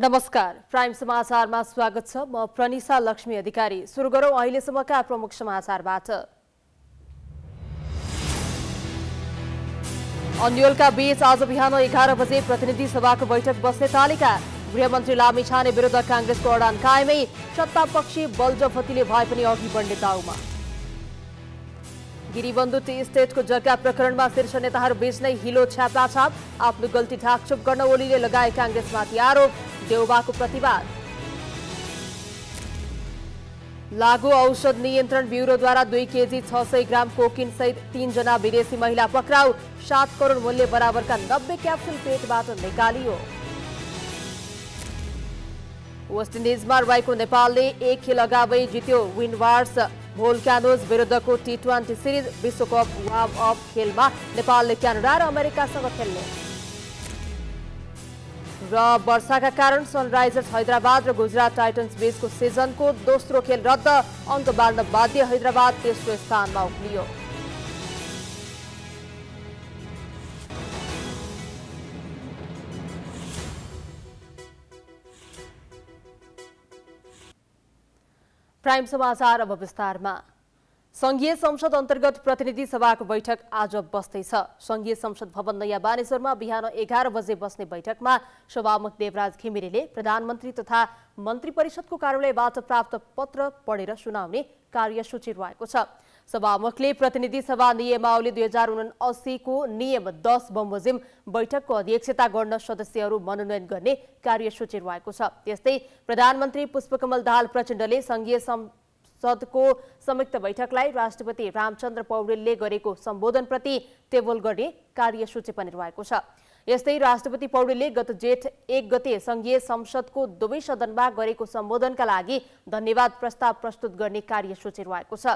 नमस्कार प्राइम समाचारमा स्वागत छ म प्रनिसा लक्ष्मी अधिकारी सुरु गरौँ अहिलेसम्मका प्रमुख समाचारबाट अन्यलका बीच आज बिहान एघार बजे प्रतिनिधि सभाको बैठक बस्ने तालिका गृहमन्त्री लामी छाने विरुद्ध काङ्ग्रेसको अडान कायमै सत्तापक्षी बलजफतीले भए पनि अघि बढ्ने दाउमा गिरीबन्धु टी स्टेटको जग्गा प्रकरणमा शीर्ष नेताहरू बीच नै हिलो छ्यापलाछाप आफ्नो गल्ती ढाकछुप गर्न ओलीले लगाए काङ्ग्रेसमाथि आरोप देउबाको प्रतिवाद लागू औषध नियन्त्रण ब्युरोद्वारा दुई केजी छ सय ग्राम कोकिन सहित तीनजना विदेशी महिला पक्राउ सात करोड मूल्य बराबरका नब्बे क्याप्सुल पेटबाट निकालियो वेस्ट इन्डिजमा रहेको नेपालले एक खेल अगावै जित्यो विनवार्स भोल्क्यानोज विरुद्धको टी ट्वेन्टी सिरिज विश्वकप वार्म अप खेलमा नेपालले क्यानाडा र अमेरिकासँग खेल्ने र वर्षाका कारण सनराइजर्स हैदराबाद र गुजरात टाइटन्स बीचको सिजनको दोस्रो खेल रद्द अङ्क बाँड्न बाध्य हैदराबाद तेस्रो स्थानमा उक्लियो प्राइम समाचार अब विस्तारमा संघीय संसद अन्तर्गत प्रतिनिधि सभाको बैठक आज बस्दैछ संघीय संसद भवन नयाँ बानेश्वरमा बिहान एघार बजे बस्ने बैठकमा सभामुख देवराज घिमिरेले प्रधानमन्त्री तथा मन्त्री परिषदको कार्यालयबाट प्राप्त पत्र पढेर सुनाउने कार्यसूची रहेको छ सभामुखले प्रतिनिधि सभा नियमावली दुई हजार उनासीको नियम दस बमोजिम बैठकको अध्यक्षता गर्न सदस्यहरू मनोनयन गर्ने कार्यसूची रहेको छ त्यस्तै प्रधानमन्त्री पुष्पकमल दाहाल प्रचण्डले संघीय सदको संयुक्त बैठकलाई राष्ट्रपति रामचन्द्र पौडेलले गरेको सम्बोधनप्रति टेबल गर्ने कार्यसूची पनि रहेको छ यस्तै राष्ट्रपति पौडेलले गत जेठ एक गते संघीय संसदको दुवै सदनमा गरेको सम्बोधनका लागि धन्यवाद प्रस्ताव प्रस्तुत गर्ने कार्यसूची रहेको छ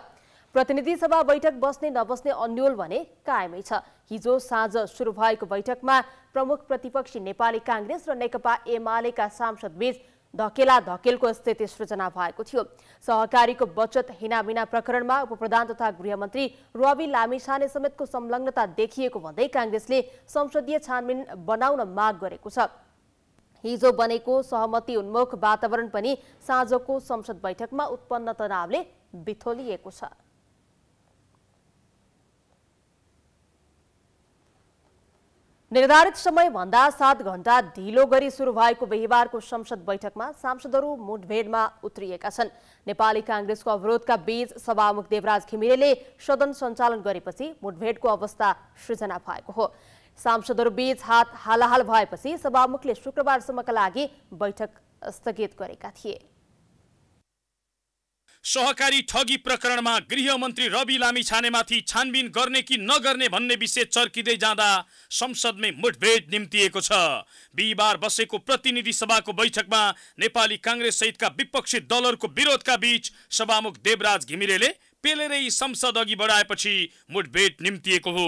प्रतिनिधि सभा बैठक बस्ने नबस्ने अन्यल भने कायमै छ हिजो साँझ सुरु भएको बैठकमा प्रमुख प्रतिपक्षी नेपाली काङ्ग्रेस र नेकपा एमालेका सांसदबीच धकेला धकेलको स्थिति सृजना भएको थियो सहकारीको बचत हिनाबिना प्रकरणमा उपप्रधान तथा गृहमन्त्री रवि लामिछाने समेतको संलग्नता देखिएको भन्दै काङ्ग्रेसले संसदीय छानबिन बनाउन माग गरेको छ हिजो बनेको सहमति उन्मुख वातावरण पनि साँझको संसद बैठकमा उत्पन्न तनावले बिथोलिएको छ निर्धारित समयभन्दा सात घण्टा ढिलो गरी सुरु भएको बिहिबारको संसद बैठकमा सांसदहरू मुठभेडमा उत्रिएका छन् नेपाली काङ्ग्रेसको अवरोधका बीच सभामुख देवराज घिमिरेले सदन सञ्चालन गरेपछि मुठभेडको अवस्था सृजना भएको हो सांसदहरू बीच हात हालाहाल भएपछि सभामुखले शुक्रबारसम्मका लागि बैठक स्थगित गरेका थिए सहकारी ठगी प्रकरणमा मन्त्री रवि लामिछानेमाथि छानबिन गर्ने कि नगर्ने भन्ने विषय चर्किँदै जाँदा संसदमै मुठभेड निम्तिएको छ बिहिबार बसेको प्रतिनिधि सभाको बैठकमा नेपाली काङ्ग्रेस सहितका विपक्षी दलहरूको विरोधका बीच सभामुख देवराज घिमिरेले पेलेरै संसद अघि बढाएपछि मुठभेट निम्तिएको हो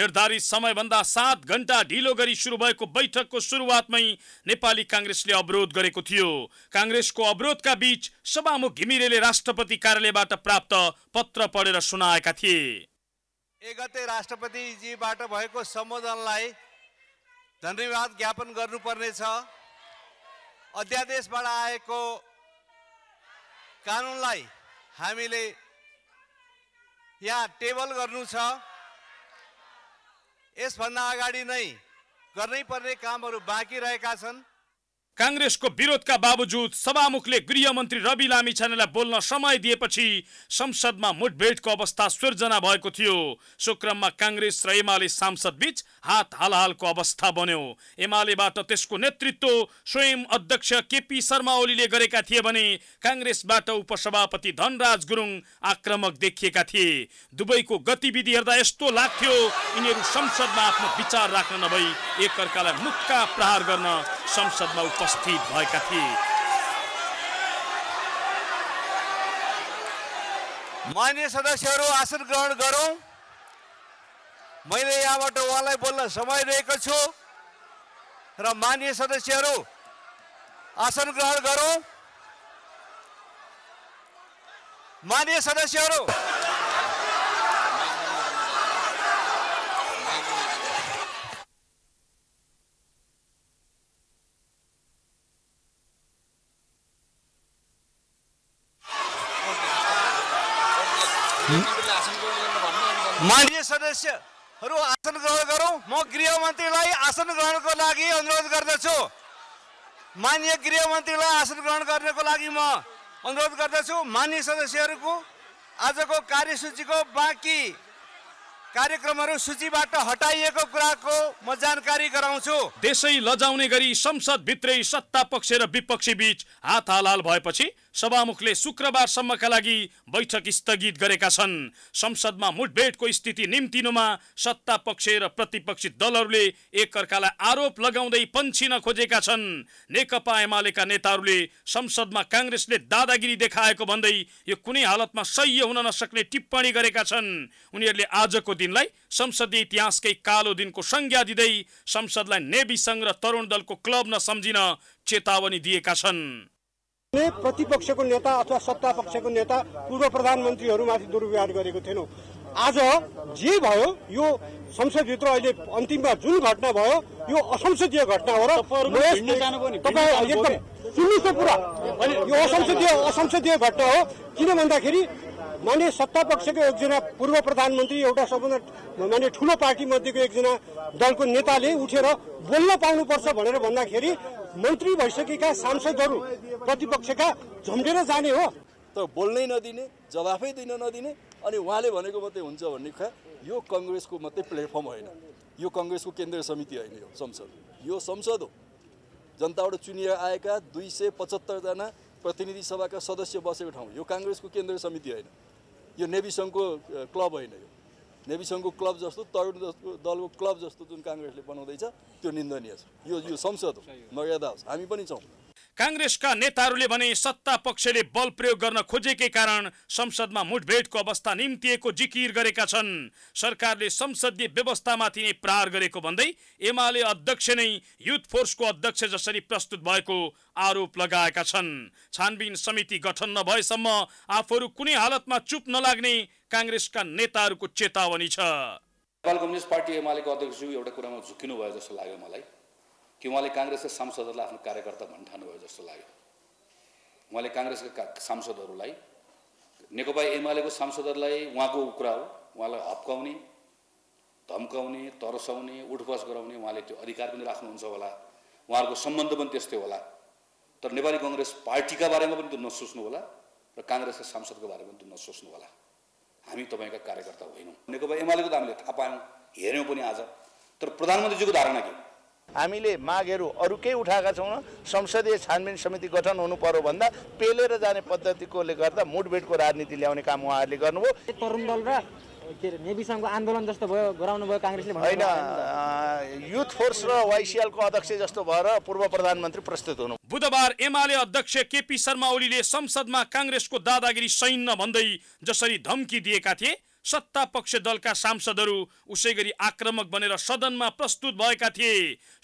निर्धारित समयभन्दा सात घन्टा ढिलो गरी सुरु भएको बैठकको सुरुवातमै नेपाली काङ्ग्रेसले अवरोध गरेको थियो काङ्ग्रेसको अवरोधका बीच सभामुख घिमिरेले राष्ट्रपति कार्यालयबाट प्राप्त पत्र पढेर सुनाएका थिए गते राष्ट्रपतिजीबाट भएको सम्बोधनलाई धन्यवाद ज्ञापन गर्नुपर्नेछ अध्यादेशबाट आएको कानुनलाई हामीले यहाँ टेबल गर्नु छ यसभन्दा अगाडि नै गर्नै पर्ने कामहरू बाँकी रहेका छन् काङ्ग्रेसको विरोधका बावजुद सभामुखले गृहमन्त्री रवि लामी बोल्न समय दिएपछि संसदमा मुठभेडको अवस्था सृजना भएको थियो सो क्रममा काङ्ग्रेस र एमाले सांसद बीच हात हालहालको अवस्था बन्यो एमालेबाट त्यसको नेतृत्व स्वयं अध्यक्ष केपी शर्मा ओलीले गरेका थिए भने काङ्ग्रेसबाट उपसभापति धनराज गुरुङ आक्रमक देखिएका थिए दुवैको गतिविधि हेर्दा यस्तो लाग्थ्यो यिनीहरू संसदमा आफ्नो विचार राख्न नभई एकअर्कालाई मुक्का प्रहार गर्न संसदमा उपस्थित भएका थिए मान्य सदस्यहरू आसन ग्रहण गरौँ मैले यहाँबाट उहाँलाई बोल्न समय दिएको छु र मान्य सदस्यहरू आसन ग्रहण गरौँ मान्य सदस्यहरू माननीय सदस्यहरू आसन ग्रहण गरौँ म गृहमन्त्रीलाई आसन ग्रहणको लागि अनुरोध गर्दछु मान्य गृहमन्त्रीलाई आसन ग्रहण गर्नको लागि म अनुरोध गर्दछु मान्य सदस्यहरूको आजको कार्यसूचीको बाँकी कार्यक्रमहरू सूचीबाट हटाइएको कुराको म जानकारी गराउँछु देशै लजाउने गरी संसद भित्रै सत्ता पक्ष र विपक्षी बीच हात हालाल भएपछि सभामुखले शुक्रबारसम्मका लागि बैठक स्थगित गरेका छन् संसदमा मुठभेडको स्थिति निम्तिनुमा सत्ता पक्ष र प्रतिपक्षी दलहरूले एकअर्कालाई आरोप लगाउँदै पन्छिन खोजेका छन् नेकपा एमालेका नेताहरूले संसदमा काङ्ग्रेसले दादागिरी देखाएको भन्दै यो कुनै हालतमा सह्य हुन नसक्ने टिप्पणी गरेका छन् उनीहरूले आजको दिनलाई संसदीय इतिहासकै कालो दिनको संज्ञा दिँदै संसदलाई नेवी र तरुण दलको क्लब नसम्झिन चेतावनी दिएका छन् प्रतिपक्षको नेता अथवा सत्ता पक्षको नेता पूर्व प्रधानमन्त्रीहरूमाथि दुर्व्यवहार गरेको थिएनौँ आज जे भयो यो संसदभित्र अहिले अन्तिममा जुन घटना भयो यो असंसदीय घटना हो र तपाईँ एकदम सुन्नुहोस् न कुरा यो असंसदीय असंसदीय घटना हो किन भन्दाखेरि माने सत्ता पक्षको एकजना पूर्व प्रधानमन्त्री एउटा सबभन्दा माने ठुलो पार्टी मध्येको एकजना दलको नेताले उठेर बोल्न पाउनुपर्छ भनेर भन्दाखेरि मन्त्री भइसकेका सांसदहरू प्रतिपक्षका झम्केर जाने हो त बोल्नै नदिने जवाफै दिन नदिने अनि उहाँले भनेको मात्रै हुन्छ भन्ने खा यो कङ्ग्रेसको मात्रै प्लेटफर्म होइन यो कङ्ग्रेसको केन्द्रीय समिति होइन यो संसद यो संसद हो जनताबाट चुनिएर आएका दुई सय पचहत्तरजना प्रतिनिधि सभाका सदस्य बसेको ठाउँ यो काङ्ग्रेसको केन्द्रीय समिति होइन यो नेभी सङ्घको क्लब होइन यो नेभी सङ्घको क्लब जस्तो तरुण जस्तो दलको क्लब जस्तो जुन काङ्ग्रेसले बनाउँदैछ त्यो निन्दनीय छ यो यो संसद हो मर्यादा होस् हामी पनि छौँ काङ्ग्रेसका नेताहरूले भने सत्ता पक्षले बल प्रयोग गर्न खोजेकै कारण संसदमा मुठभेडको अवस्था निम्तिएको जिकिर गरेका छन् सरकारले संसदीय व्यवस्थामाथि नै प्रहार गरेको भन्दै एमाले अध्यक्ष नै युथ फोर्सको अध्यक्ष जसरी प्रस्तुत भएको आरोप लगाएका छन् छानबिन समिति गठन नभएसम्म आफूहरू कुनै हालतमा चुप नलाग्ने काङ्ग्रेसका नेताहरूको चेतावनी छ नेपाल कम्युनिस्ट पार्टी एमालेको अध्यक्ष एउटा कुरामा झुकिनु भयो जस्तो लाग्यो मलाई कि उहाँले काङ्ग्रेसका सांसदहरूलाई आफ्नो कार्यकर्ता भनि भयो जस्तो लाग्यो उहाँले काङ्ग्रेसका का सांसदहरूलाई नेकपा एमालेको सांसदहरूलाई उहाँको कुरा हो उहाँलाई हप्काउने धम्काउने तर्साउने उठबस गराउने उहाँले त्यो अधिकार पनि राख्नुहुन्छ होला उहाँहरूको सम्बन्ध पनि त्यस्तै होला तर नेपाली कङ्ग्रेस पार्टीका बारेमा पनि त्यो नसोच्नु होला र काङ्ग्रेसका सांसदको बारेमा पनि त्यो नसोच्नु होला हामी तपाईँका कार्यकर्ता होइनौँ नेकपा एमालेको त हामीले थाहा पायौँ हेऱ्यौँ पनि आज तर प्रधानमन्त्रीजीको धारणा के हो हामीले मागहरू अरू केही उठाएका छौँ संसदीय छानबिन समिति गठन हुनु पर्यो भन्दा पेलेर जाने पद्धतिकोले गर्दा मुठभेडको राजनीति ल्याउने काम उहाँहरूले गर्नुभयो तरुण दल र के आन्दोलन जस्तो भयो गराउनु भयो काङ्ग्रेसले होइन युथ फोर्स र वाइसिएलको अध्यक्ष जस्तो भएर पूर्व प्रधानमन्त्री प्रस्तुत हुनु बुधबार एमाले अध्यक्ष केपी शर्मा ओलीले संसदमा काङ्ग्रेसको दादागिरी सैन्य भन्दै जसरी धम्की दिएका थिए सत्ता पक्ष दलका सांसदहरू उसै गरी आक्रमक बनेर सदनमा प्रस्तुत भएका थिए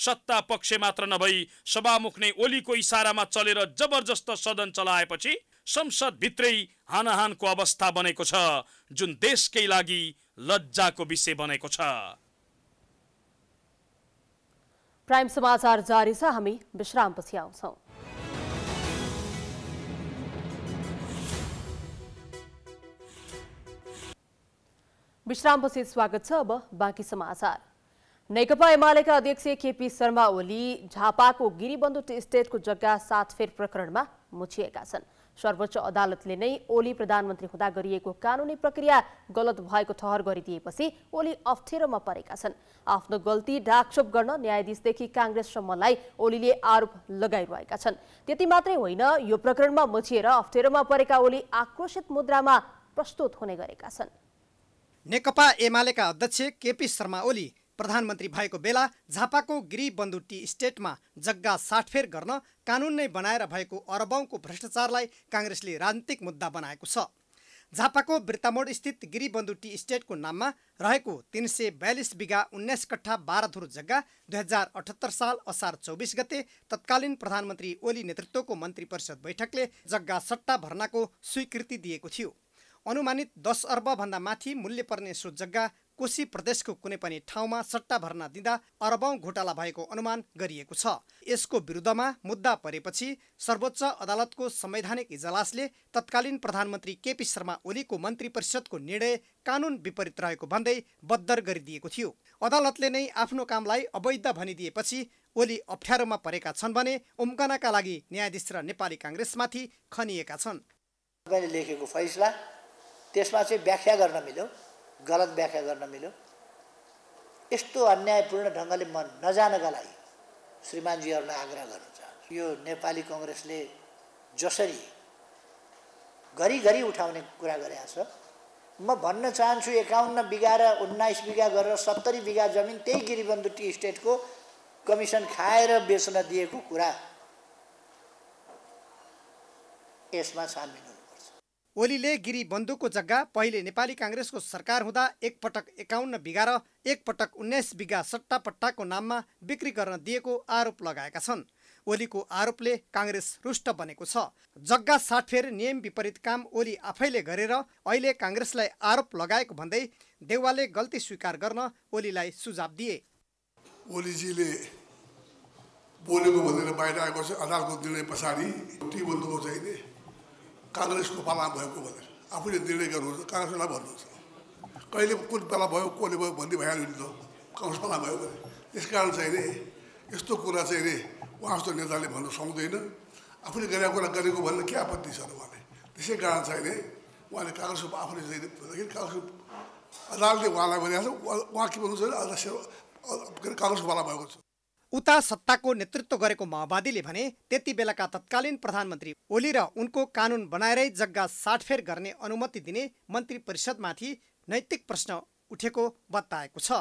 सत्ता पक्ष मात्र नभई सभामुख नै ओलीको इसारामा चलेर जबरजस्त सदन चलाएपछि संसदभित्रै हानाहानको अवस्था बनेको छ जुन देशकै लागि लज्जाको विषय बनेको छ प्राइम समाचार जारी छ हामी विश्रामपछि आउँछौँ विश्रामपछि स्वागत छ अब बाँकी समाचार नेकपा एमालेका अध्यक्ष केपी शर्मा ओली झापाको गिरीबन्धु स्टेटको जग्गा सात फेर प्रकरणमा मुछिएका छन् सर्वोच्च अदालतले नै ओली प्रधानमन्त्री हुँदा गरिएको कानुनी प्रक्रिया गलत भएको ठहर गरिदिएपछि ओली अप्ठ्यारोमा परेका छन् आफ्नो गल्ती ढाकछोप गर्न न्यायाधीशदेखि काङ्ग्रेससम्मलाई ओलीले आरोप लगाइरहेका छन् त्यति मात्रै होइन यो प्रकरणमा मुछिएर अप्ठ्यारोमा परेका ओली आक्रोशित मुद्रामा प्रस्तुत हुने गरेका छन् नेकपा एमालेका अध्यक्ष केपी शर्मा ओली प्रधानमन्त्री भएको बेला झापाको गिरिबन्धु स्टेटमा जग्गा साटफेर गर्न कानुन नै बनाएर भएको अरबौंको भ्रष्टाचारलाई काङ्ग्रेसले राजनीतिक मुद्दा बनाएको छ झापाको वृत्तामोड स्थित गिरिबन्धु स्टेटको नाममा रहेको तिन सय बयालिस बिघा उन्नाइस कट्ठा बाह्रधुर जग्गा दुई हजार अठहत्तर साल असार चौबिस गते तत्कालीन प्रधानमन्त्री ओली नेतृत्वको मन्त्री परिषद बैठकले जग्गा सट्टा भर्नाको स्वीकृति दिएको थियो अनुमानित दस अर्बभन्दा माथि मूल्य पर्ने सो जग्गा कोशी प्रदेशको कुनै पनि ठाउँमा सट्टा भर्ना दिँदा अरबौं घोटाला भएको अनुमान गरिएको छ यसको विरुद्धमा मुद्दा परेपछि सर्वोच्च अदालतको संवैधानिक इजलासले तत्कालीन प्रधानमन्त्री केपी शर्मा ओलीको मन्त्री परिषदको निर्णय कानुन विपरीत रहेको भन्दै बद्दर गरिदिएको थियो अदालतले नै आफ्नो कामलाई अवैध भनिदिएपछि ओली अप्ठ्यारोमा परेका छन् भने उम्कनका लागि न्यायाधीश र नेपाली काङ्ग्रेसमाथि खनिएका छन् लेखेको फैसला त्यसमा चाहिँ व्याख्या गर्न मिल्यो गलत व्याख्या गर्न मिल्यो यस्तो अन्यायपूर्ण ढङ्गले म नजानका लागि श्रीमानजीहरूलाई आग्रह गर्न चाहन्छु यो नेपाली कङ्ग्रेसले जसरी घरिघरि उठाउने कुरा गरेका छ म भन्न चाहन्छु एकाउन्न बिघा र उन्नाइस बिघा गरेर सत्तरी बिघा जमिन त्यही गिरीबन्धु टी स्टेटको कमिसन खाएर बेच्न दिएको कुरा यसमा सामेल हुन्छ ओलीले गिरी बन्दुकको जग्गा पहिले नेपाली काङ्ग्रेसको सरकार हुँदा एकपटक एकाउन्न बिघा र एकपटक उन्नाइस बिघा सट्टापट्टाको नाममा बिक्री गर्न दिएको आरोप लगाएका छन् ओलीको आरोपले काङ्ग्रेस रुष्ट बनेको छ जग्गा साटफेर नियम विपरीत काम ओली आफैले गरेर अहिले काङ्ग्रेसलाई आरोप लगाएको भन्दै देउवाले गल्ती स्वीकार गर्न ओलीलाई सुझाव दिए ओलीजीले बोलेको भनेर बाहिर आएको छ अदालतको निर्णय पछाडि काङ्ग्रेसको पाला भएको भनेर आफूले निर्णय गर्नुहुन्छ काङ्ग्रेसलाई भन्नुहुन्छ कहिले कुन पाला भयो कसले भयो भन्ने भइहाल्यो नि त काङ्ग्रेस पाला भयो भने त्यस कारण चाहिँ नि यस्तो कुरा चाहिँ नि उहाँ जस्तो नेताले भन्नु सक्दैन आफूले गरेको कुरा गरेको भन्ने के आपत्ति छ उहाँले त्यसै कारण चाहिँ नि उहाँले काङ्ग्रेसको आफूले चाहिँ काङ्ग्रेस अदालतले उहाँलाई भनिरहेको छ उहाँ के भन्नुहुन्छ काङ्ग्रेसको पाला भएको छ उता सत्ताको नेतृत्व गरेको माओवादीले भने त्यति बेलाका तत्कालीन प्रधानमन्त्री ओली र उनको कानुन बनाएरै जग्गा साटफेर गर्ने अनुमति दिने मन्त्री परिषदमाथि नैतिक प्रश्न उठेको बताएको छ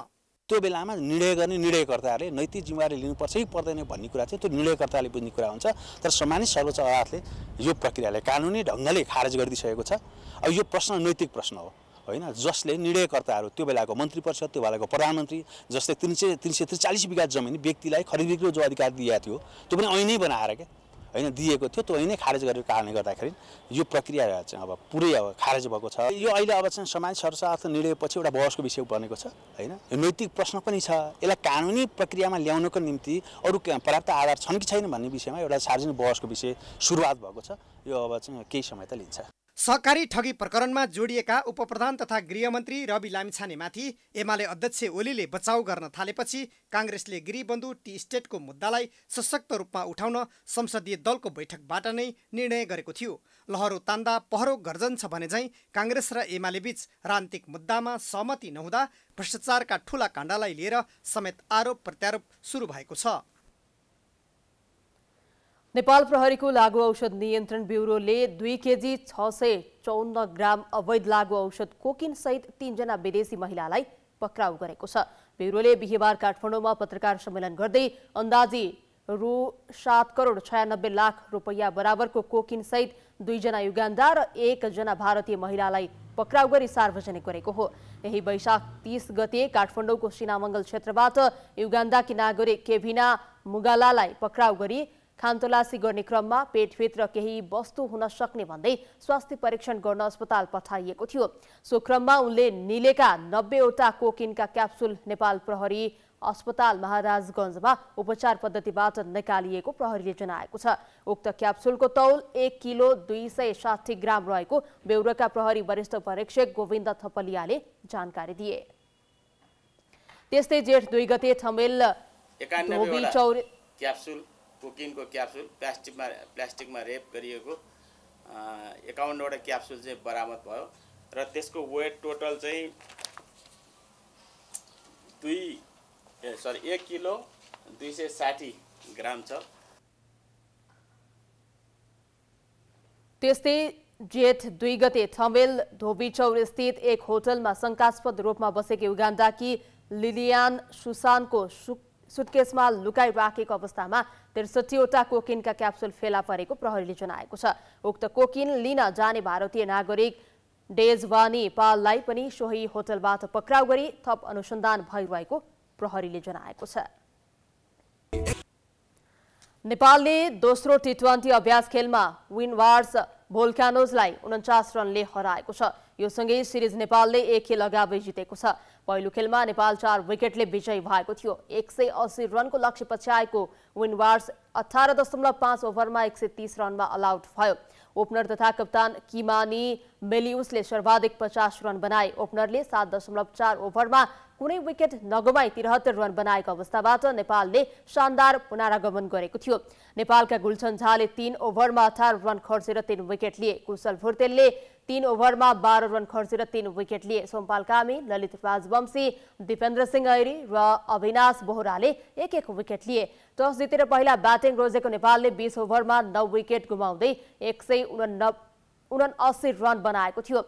त्यो बेलामा निर्णय गर्ने निर्णयकर्ताहरूले नैतिक जिम्मेवारी लिनुपर्छ कि पर्दैन भन्ने कुरा चाहिँ त्यो निर्णयकर्ताले बुझ्ने कुरा हुन्छ तर सामान्य सर्वोच्च अदालतले यो प्रक्रियालाई कानुनी ढङ्गले खारेज गरिदिइसकेको छ अब यो प्रश्न नैतिक प्रश्न हो होइन जसले निर्णयकर्ताहरू त्यो बेलाको मन्त्री परिषद त्यो बेलाको प्रधानमन्त्री जसले तिन सय तिन सय त्रिचालिस बिघा जमिन व्यक्तिलाई खरिद बिक्री जो अधिकार दिएको थियो त्यो पनि ऐनै बनाएर क्या होइन दिएको थियो त्यो ऐनै खारेज गरेको कारणले गर्दाखेरि यो प्रक्रिया चाहिँ अब पुरै अब खारेज भएको छ यो अहिले अब चाहिँ समाज सर्वसार्थ निर्णयपछि एउटा बहसको विषय बनेको छ होइन यो नैतिक प्रश्न पनि छ यसलाई कानुनी प्रक्रियामा ल्याउनको निम्ति अरू पर्याप्त आधार छन् कि छैन भन्ने विषयमा एउटा सार्वजनिक बहसको विषय सुरुवात भएको छ यो अब चाहिँ केही समय त लिन्छ सहकारी ठगी प्रकरणमा जोडिएका उपप्रधान तथा गृहमन्त्री रवि लामिछानेमाथि एमाले अध्यक्ष ओलीले बचाउ गर्न थालेपछि काङ्ग्रेसले गिरीबन्धु टी स्टेटको मुद्दालाई सशक्त रूपमा उठाउन संसदीय दलको बैठकबाट नै निर्णय गरेको थियो लहरो तान्दा पहरो गर्जन छ भने झैँ काङ्ग्रेस र एमाले बीच रान्तिक मुद्दामा सहमति नहुँदा भ्रष्टाचारका ठूला काण्डलाई लिएर समेत आरोप प्रत्यारोप सुरु भएको छ नेपाल प्रहरीको लागु औषध नियन्त्रण ब्युरोले दुई केजी छ सय चौन्न ग्राम अवैध लागु औषध कोकिनसहित तीनजना विदेशी महिलालाई पक्राउ गरेको छ ब्युरोले बिहिबार काठमाडौँमा पत्रकार सम्मेलन गर्दै अन्दाजी रु सात करोड छयानब्बे लाख रुपैयाँ बराबरको कोकिन कोकिनसहित दुईजना युगान्डा र एकजना भारतीय महिलालाई पक्राउ गरी सार्वजनिक गरेको हो यही वैशाख तीस गते काठमाडौँको सिनामङ्गल क्षेत्रबाट युगान्डाकी नागरिक केभिना मुगालालाई पक्राउ गरी खानतलासी गर्ने क्रममा पेटभित्र केही वस्तु हुन सक्ने भन्दै स्वास्थ्य परीक्षण गर्न अस्पताल पठाइएको थियो सो क्रममा उनले निलेका नब्बेवटा कोकिनका क्याप्सुल नेपाल प्रहरी अस्पताल महाराजगञ्जमा उपचार पद्धतिबाट निकालिएको प्रहरीले जनाएको छ उक्त क्याप्सुलको तौल एक किलो दुई सय साठी ग्राम रहेको बेहुरका प्रहरी वरिष्ठ परीक्षक गोविन्द थपलियाले जानकारी दिए त्यस्तै जेठ दुई गते थमेल क्याप्सुल कोकिनको क्याप्सुल प्लास्टिकमा प्लास्टिकमा रेप गरिएको एकाउन्नवटा क्याप्सुल चाहिँ बरामद भयो र त्यसको वेट टोटल चाहिँ दुई ए सरी एक किलो दुई सय साठी ग्राम छ त्यस्तै जेठ दुई गते थमेल धोबी स्थित एक होटलमा शङ्कास्पद रूपमा बसेकी उगाण्डाकी लिलियान सुसानको सुटकेसमा लुकाइराखेको अवस्थामा त्रिसठीवटा कोकिनका क्याप्सुल फेला परेको प्रहरीले जनाएको छ उक्त कोकिन लिन जाने भारतीय नागरिक डेजवानी पाललाई पनि सोही होटलबाट पक्राउ गरी थप अनुसन्धान भइरहेको प्रहरीले जनाएको छ नेपालले दोस्रो टी ट्वेन्टी अभ्यास खेलमा विनवार्स भोल्क्यानोजलाई उन्चास रनले हराएको छ यो सँगै सिरिज नेपालले एक खेल अगावै जितेको छ पहिलो खेलमा नेपाल चार विकेटले विजयी भएको थियो एक सय अस्सी रनको लक्ष्य पछ्याएको विनवार्स अठार दशमलव पाँच ओभरमा एक सय तिस रनमा अलाउट भयो ओपनर तथा कप्तान किमानी मेलियुसले सर्वाधिक पचास रन बनाए ओपनरले सात दशमलव चार ओभरमा कुनै विकेट नगुमाई त्रिहत्तर रन बनाएको अवस्थाबाट नेपालले शानदार पुनरागमन गरेको थियो नेपालका गुलछन झाले तीन ओभरमा अठार रन खर्चेर तीन विकेट लिए कुशल भुर्तेलले तीन ओभरमा बाह्र रन खर्चेर तीन विकेट लिए सोमपाल कामी ललित राजवंशी दिपेन्द्र सिंह ऐरी र अविनाश बोहराले एक एक विकेट लिए टस जितेर पहिला ब्याटिङ रोजेको नेपालले बीस ओभरमा नौ विकेट गुमाउँदै एक सय उनासी रन बनाएको थियो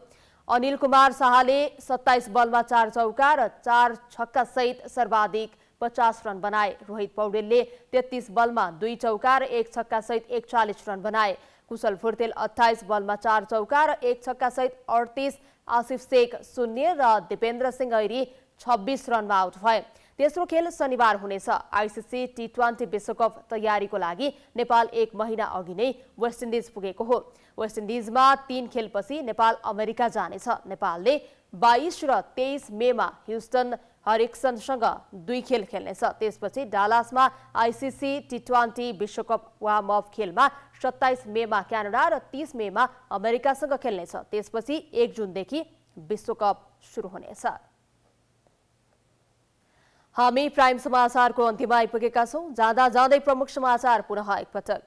अनिल कुमार शाहले सत्ताइस बलमा चार चौका र चार सहित सर्वाधिक पचास रन बनाए रोहित पौडेलले तेत्तिस बलमा दुई चौका र एक छक्कासहित एकचालिस रन बनाए कुशल फुर्तेल अठाइस बलमा चार चौका र एक छक्का सहित अडतिस आसिफ शेख शून्य र दिपेन्द्र सिंह ऐरी छब्बिस रनमा आउट भए तेस्रो खेल शनिबार हुनेछ आइसिसी टी ट्वेन्टी विश्वकप तयारीको लागि नेपाल एक महिना अघि नै वेस्ट इन्डिज पुगेको हो वेस्ट इन्डिजमा तीन खेलपछि नेपाल अमेरिका जानेछ नेपालले बाइस र तेइस मेमा ह्युस्टन हरिक्सनसँग दुई खेल खेल्नेछ त्यसपछि डालासमा आइसिसी टी ट्वेन्टी विश्वकप वार्म अफ खेलमा सत्ताइस मेमा क्यानाडा र तीस मेमा अमेरिकासँग खेल्नेछ त्यसपछि एक जुनदेखि विश्वकप सुरु हुनेछ हामी प्राइम समाचारको अन्त्यमा आइपुगेका छौँ जाँदा जाँदै प्रमुख समाचार पुनः एकपटक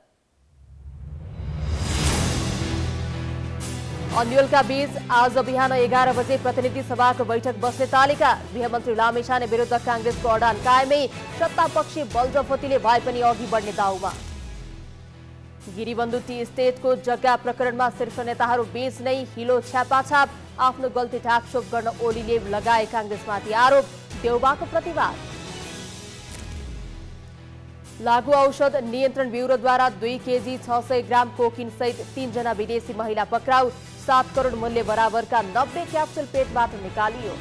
अन्यलका बीच आज बिहान एघार बजे प्रतिनिधि सभाको बैठक बस्ने तालिका गृहमन्त्री लामेछाने विरुद्ध काङ्ग्रेसको अडान कायमै सत्तापक्षी बलजपतिले भए पनि अघि बढ्ने दाउमा गिरिबन्धु स्टेटको जग्गा प्रकरणमा शीर्ष नेताहरू बीच नै हिलो छ्यापाछाप आफ्नो गल्ती ढाकछोप गर्न ओलीले लगाए काङ्ग्रेसमाथि आरोप देउबाको प्रतिवाद लागू औषध नियन्त्रण ब्युरोद्वारा दुई केजी छ सय ग्राम कोकिन सहित तीनजना विदेशी महिला पक्राउ सात करोड मूल्य बराबरका नब्बे क्याप्सुल पेटबाट निकालियो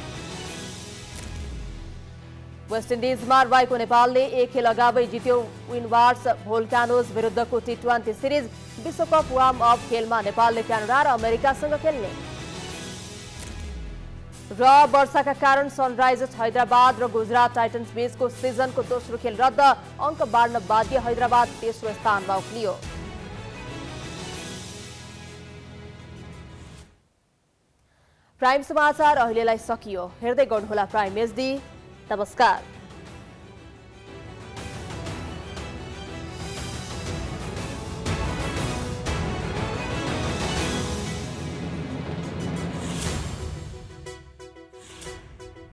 वेस्ट इन्डिजमा रहेको नेपालले एक खेल अगावै जित्यो विनवार्स भोल्कानोज विरुद्धको टी ट्वेन्टी सिरिज विश्वकप वार्म अप खेलमा नेपालले क्यानाडा र अमेरिकासँग खेल्ने र वर्षाका कारण सनराइजर्स हैदराबाद र गुजरात टाइटन्स बीचको सिजनको दोस्रो खेल रद्द अङ्क बाँड्न बाध्य हैदराबाद तेस्रो स्थानमा उक्लियो प्राइम समाचार अहिलेलाई सकियो हेर्दै गर्नुहोला प्राइम एसडी नमस्कार